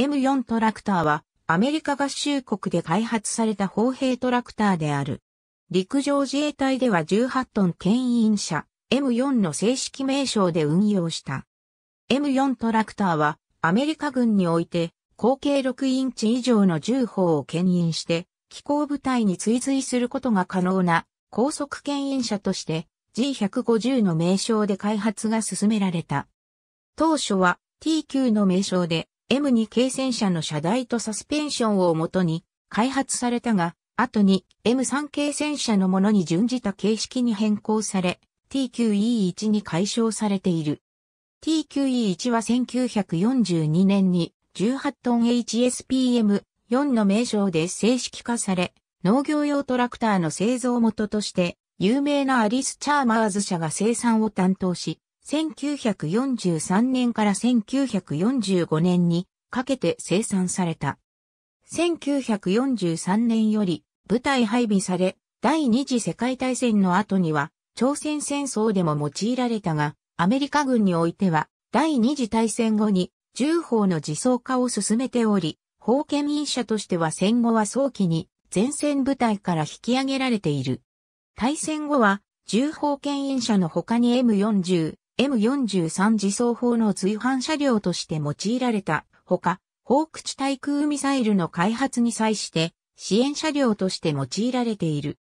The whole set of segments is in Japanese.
M4 トラクターはアメリカ合衆国で開発された砲兵トラクターである。陸上自衛隊では18トン牽引車 M4 の正式名称で運用した。M4 トラクターはアメリカ軍において口径6インチ以上の重砲を牽引して機構部隊に追随することが可能な高速牽引車として G150 の名称で開発が進められた。当初は T9 の名称で M2 軽戦車の車台とサスペンションをもとに開発されたが、後に M3 軽戦車のものに準じた形式に変更され、t q e 1に解消されている。t q e 1は1942年に18トン HSPM4 の名称で正式化され、農業用トラクターの製造元として、有名なアリス・チャーマーズ社が生産を担当し、1943年から1945年にかけて生産された。1943年より部隊配備され、第二次世界大戦の後には朝鮮戦争でも用いられたが、アメリカ軍においては第二次大戦後に銃砲の自走化を進めており、封建員者としては戦後は早期に前線部隊から引き上げられている。大戦後は、重砲牽員車の他に M40、M43 自走砲の追犯車両として用いられたほか、ホーク地対空ミサイルの開発に際して支援車両として用いられている。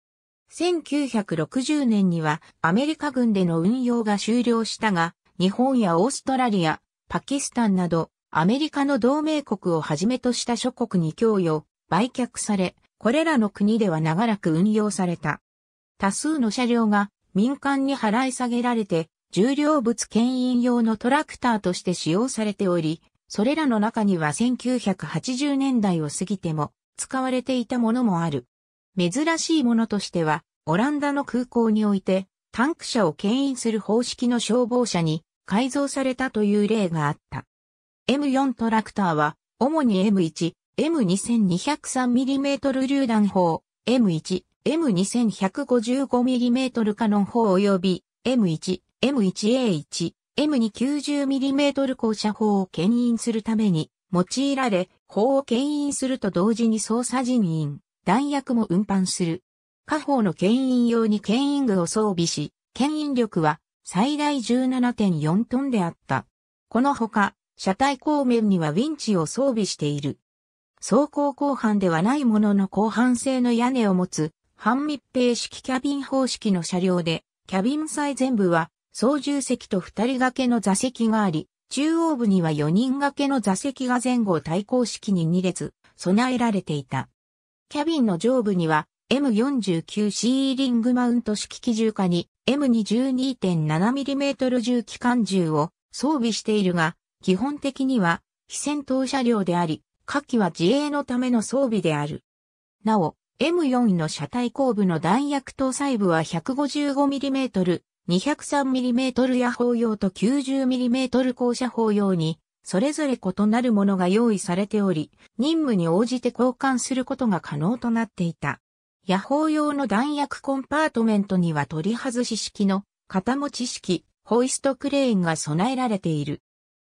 1960年にはアメリカ軍での運用が終了したが、日本やオーストラリア、パキスタンなどアメリカの同盟国をはじめとした諸国に供与、売却され、これらの国では長らく運用された。多数の車両が民間に払い下げられて重量物牽引用のトラクターとして使用されており、それらの中には1980年代を過ぎても使われていたものもある。珍しいものとしては、オランダの空港において、タンク車を牽引する方式の消防車に改造されたという例があった。M4 トラクターは、主に M1、M2203mm 榴弾砲、M1、M2155mm カノン砲及び M1、M1A1、M290mm 降車砲を牽引するために用いられ、砲を牽引すると同時に操作人員、弾薬も運搬する。下方の牽引用に牽引具を装備し、牽引力は最大17.4トンであった。このほか、車体後面にはウィンチを装備している。走行後半ではないものの後半性の屋根を持つ、半密閉式キャビン方式の車両で、キャビン最全部は操縦席と二人掛けの座席があり、中央部には四人掛けの座席が前後対抗式に2列、備えられていた。キャビンの上部には M49 シーリングマウント式機銃化に M22.7mm 銃機関銃を装備しているが、基本的には非戦闘車両であり、火器は自衛のための装備である。なお、M4 の車体後部の弾薬搭載部は 155mm 203mm 野砲用と 90mm 校舎砲用に、それぞれ異なるものが用意されており、任務に応じて交換することが可能となっていた。野砲用の弾薬コンパートメントには取り外し式の肩持ち式、ホイストクレーンが備えられている。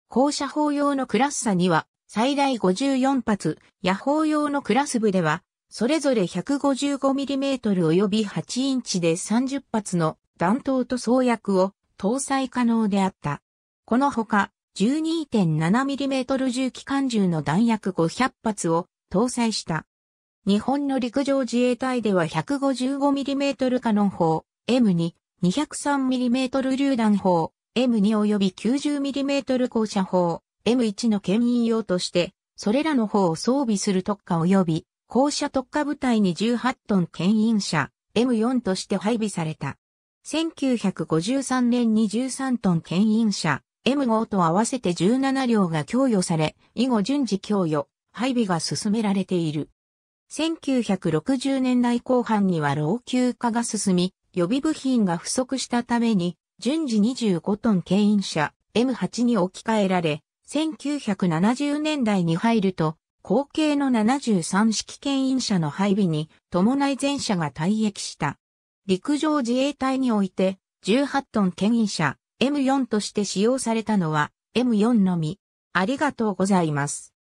校舎砲用のクラス差には最大54発、野砲用のクラス部では、それぞれ 155mm 及び8インチで30発の弾頭と装薬を搭載可能であった。このほか、12.7mm 重機関銃の弾薬500発を搭載した。日本の陸上自衛隊では 155mm カノン砲 M2、203mm 榴弾砲 M2 及び 90mm 高射砲 M1 の牽引用として、それらの砲を装備する特化及び、高射特化部隊に18トン牽引車 M4 として配備された。1953年に13トン牽引車 M 号と合わせて17両が供与され、以後順次供与、配備が進められている。1960年代後半には老朽化が進み、予備部品が不足したために、順次25トン牽引車 M8 に置き換えられ、1970年代に入ると、後継の73式牽引車の配備に伴い全車が退役した。陸上自衛隊において、18トン牽引車 M4 として使用されたのは M4 のみ。ありがとうございます。